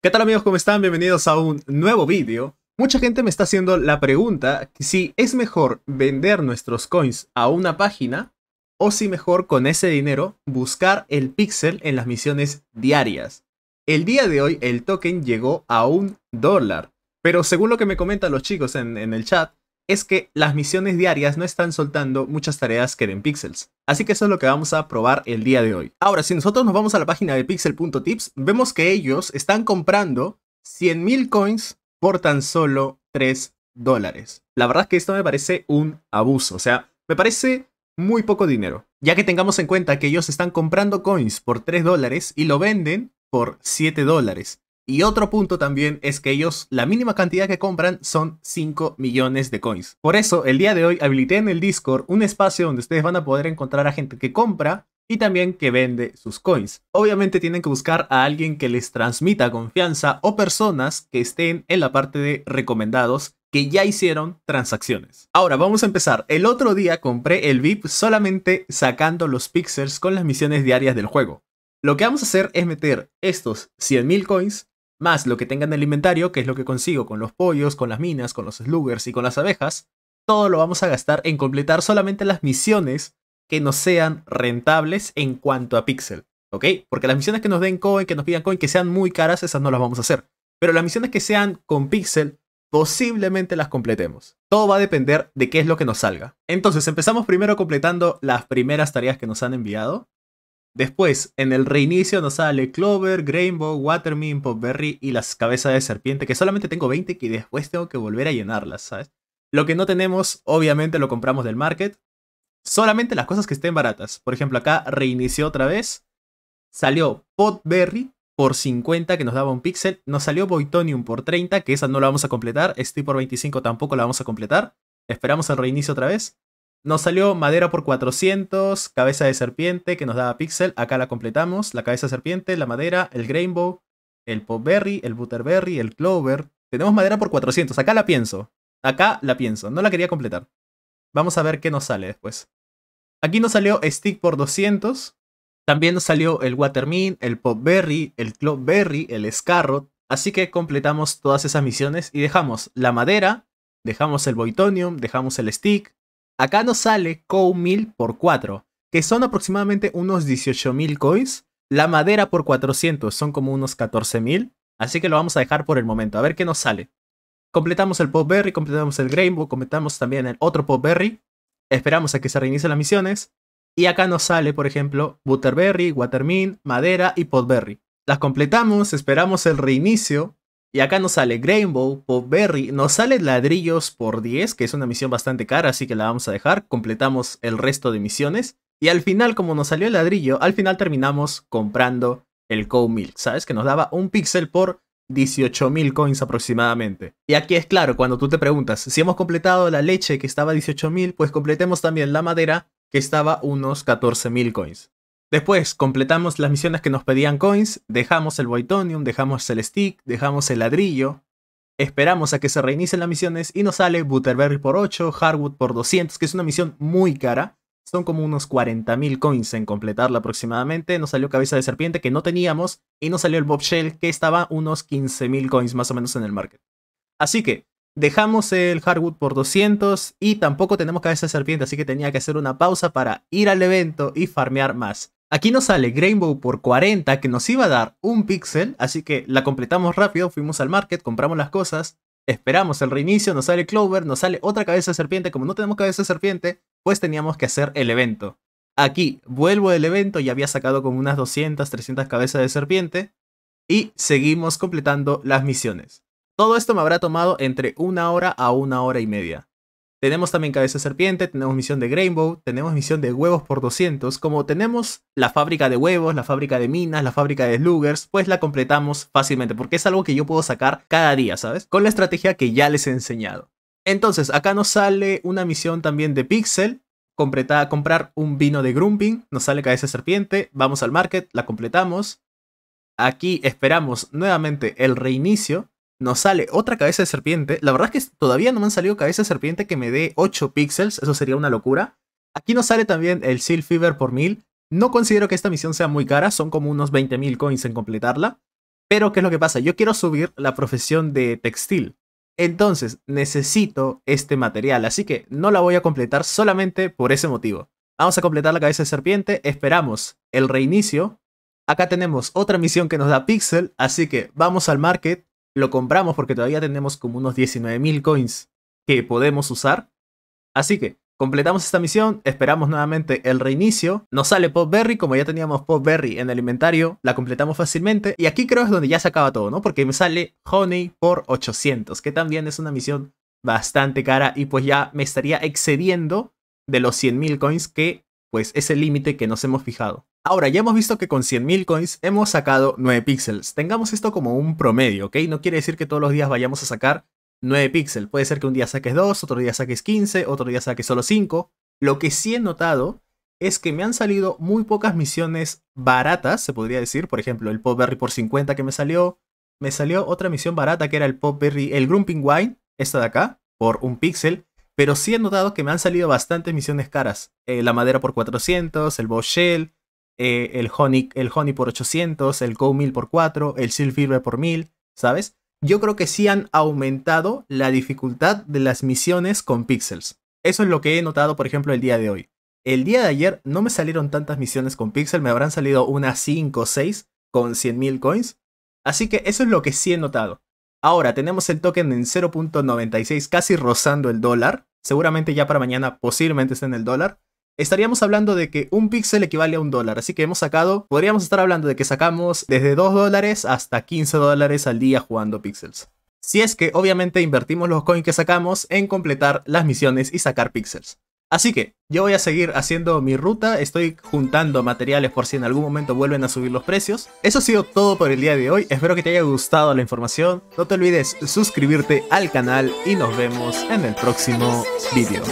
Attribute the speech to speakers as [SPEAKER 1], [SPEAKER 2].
[SPEAKER 1] ¿Qué tal amigos? ¿Cómo están? Bienvenidos a un nuevo vídeo. Mucha gente me está haciendo la pregunta si es mejor vender nuestros coins a una página o si mejor con ese dinero buscar el pixel en las misiones diarias. El día de hoy el token llegó a un dólar, pero según lo que me comentan los chicos en, en el chat, es que las misiones diarias no están soltando muchas tareas que den Pixels. Así que eso es lo que vamos a probar el día de hoy. Ahora, si nosotros nos vamos a la página de pixel.tips, vemos que ellos están comprando 100.000 coins por tan solo 3 dólares. La verdad es que esto me parece un abuso, o sea, me parece muy poco dinero, ya que tengamos en cuenta que ellos están comprando coins por 3 dólares y lo venden por 7 dólares. Y otro punto también es que ellos, la mínima cantidad que compran son 5 millones de coins. Por eso, el día de hoy habilité en el Discord un espacio donde ustedes van a poder encontrar a gente que compra y también que vende sus coins. Obviamente tienen que buscar a alguien que les transmita confianza o personas que estén en la parte de recomendados que ya hicieron transacciones. Ahora vamos a empezar. El otro día compré el VIP solamente sacando los pixels con las misiones diarias del juego. Lo que vamos a hacer es meter estos 100.000 coins más lo que tenga en el inventario, que es lo que consigo con los pollos, con las minas, con los sluggers y con las abejas, todo lo vamos a gastar en completar solamente las misiones que nos sean rentables en cuanto a pixel, ¿ok? Porque las misiones que nos den coin, que nos pidan coin, que sean muy caras, esas no las vamos a hacer. Pero las misiones que sean con pixel, posiblemente las completemos. Todo va a depender de qué es lo que nos salga. Entonces empezamos primero completando las primeras tareas que nos han enviado. Después, en el reinicio nos sale Clover, Grainbow, Watermin, Potberry y las cabezas de serpiente, que solamente tengo 20 y después tengo que volver a llenarlas, ¿sabes? Lo que no tenemos, obviamente lo compramos del market. Solamente las cosas que estén baratas. Por ejemplo, acá reinició otra vez. Salió Potberry por 50 que nos daba un pixel. Nos salió Boitonium por 30, que esa no la vamos a completar. Estoy por 25 tampoco la vamos a completar. Esperamos el reinicio otra vez. Nos salió madera por 400, cabeza de serpiente que nos daba pixel. Acá la completamos. La cabeza de serpiente, la madera, el rainbow, el popberry, el butterberry, el clover. Tenemos madera por 400. Acá la pienso. Acá la pienso. No la quería completar. Vamos a ver qué nos sale después. Aquí nos salió stick por 200. También nos salió el watermin, el popberry, el cloverberry, el scarrot. Así que completamos todas esas misiones y dejamos la madera, dejamos el boitonium, dejamos el stick, Acá nos sale cow 1000 por 4, que son aproximadamente unos 18.000 coins. La madera por 400 son como unos 14.000. Así que lo vamos a dejar por el momento, a ver qué nos sale. Completamos el popberry, completamos el Rainbow, completamos también el otro popberry Esperamos a que se reinicien las misiones. Y acá nos sale, por ejemplo, Butterberry, Watermin, Madera y Potberry. Las completamos, esperamos el reinicio y acá nos sale Grainbow, Berry, nos sale ladrillos por 10, que es una misión bastante cara, así que la vamos a dejar. Completamos el resto de misiones. Y al final, como nos salió el ladrillo, al final terminamos comprando el Cow Milk, ¿sabes? Que nos daba un píxel por 18.000 coins aproximadamente. Y aquí es claro, cuando tú te preguntas, si hemos completado la leche que estaba 18.000, pues completemos también la madera que estaba unos 14.000 coins. Después completamos las misiones que nos pedían coins, dejamos el boytonium, dejamos el stick, dejamos el ladrillo, esperamos a que se reinicen las misiones y nos sale Butterberry por 8, Hardwood por 200, que es una misión muy cara. Son como unos 40.000 coins en completarla aproximadamente. Nos salió Cabeza de Serpiente que no teníamos y nos salió el Bob Shell que estaba unos 15.000 coins más o menos en el market. Así que dejamos el Hardwood por 200 y tampoco tenemos Cabeza de Serpiente, así que tenía que hacer una pausa para ir al evento y farmear más. Aquí nos sale Rainbow por 40 que nos iba a dar un pixel, así que la completamos rápido, fuimos al market, compramos las cosas, esperamos el reinicio, nos sale Clover, nos sale otra cabeza de serpiente, como no tenemos cabeza de serpiente, pues teníamos que hacer el evento. Aquí vuelvo del evento, ya había sacado como unas 200, 300 cabezas de serpiente y seguimos completando las misiones. Todo esto me habrá tomado entre una hora a una hora y media. Tenemos también Cabeza Serpiente, tenemos misión de Rainbow, tenemos misión de Huevos por 200. Como tenemos la fábrica de huevos, la fábrica de minas, la fábrica de sluggers, pues la completamos fácilmente, porque es algo que yo puedo sacar cada día, ¿sabes? Con la estrategia que ya les he enseñado. Entonces, acá nos sale una misión también de Pixel, completada, comprar un vino de Grumping, nos sale Cabeza Serpiente, vamos al market, la completamos. Aquí esperamos nuevamente el reinicio nos sale otra cabeza de serpiente. La verdad es que todavía no me han salido cabeza de serpiente que me dé 8 píxeles, eso sería una locura. Aquí nos sale también el Seal Fever por 1000. No considero que esta misión sea muy cara, son como unos 20.000 coins en completarla. Pero ¿qué es lo que pasa? Yo quiero subir la profesión de textil. Entonces necesito este material, así que no la voy a completar solamente por ese motivo. Vamos a completar la cabeza de serpiente, esperamos el reinicio. Acá tenemos otra misión que nos da Pixel, así que vamos al market lo compramos porque todavía tenemos como unos 19.000 coins que podemos usar. Así que completamos esta misión, esperamos nuevamente el reinicio. Nos sale Berry, como ya teníamos Berry en el inventario, la completamos fácilmente. Y aquí creo es donde ya se acaba todo, ¿no? Porque me sale Honey por 800, que también es una misión bastante cara y pues ya me estaría excediendo de los 100.000 coins que pues es el límite que nos hemos fijado. Ahora, ya hemos visto que con 100.000 coins hemos sacado 9 píxeles. Tengamos esto como un promedio, ¿ok? No quiere decir que todos los días vayamos a sacar 9 píxeles. Puede ser que un día saques 2, otro día saques 15, otro día saques solo 5. Lo que sí he notado es que me han salido muy pocas misiones baratas, se podría decir. Por ejemplo, el Popberry por 50 que me salió. Me salió otra misión barata que era el Popberry, el Grumping Wine, esta de acá, por un píxel. Pero sí he notado que me han salido bastantes misiones caras. Eh, la madera por 400, el Boss Shell, eh, el, honey, por 800, el Go 1000 por 4, el Silver por 1000, ¿sabes? Yo creo que sí han aumentado la dificultad de las misiones con pixels. Eso es lo que he notado, por ejemplo, el día de hoy. El día de ayer no me salieron tantas misiones con pixel, me habrán salido unas 5 o 6 con 100.000 coins. Así que eso es lo que sí he notado. Ahora tenemos el token en 0.96, casi rozando el dólar. Seguramente ya para mañana posiblemente esté en el dólar estaríamos hablando de que un pixel equivale a un dólar. Así que hemos sacado, podríamos estar hablando de que sacamos desde 2 dólares hasta 15 dólares al día jugando pixels, Si es que obviamente invertimos los coins que sacamos en completar las misiones y sacar píxeles. Así que yo voy a seguir haciendo mi ruta, estoy juntando materiales por si en algún momento vuelven a subir los precios. Eso ha sido todo por el día de hoy, espero que te haya gustado la información, no te olvides suscribirte al canal y nos vemos en el próximo video.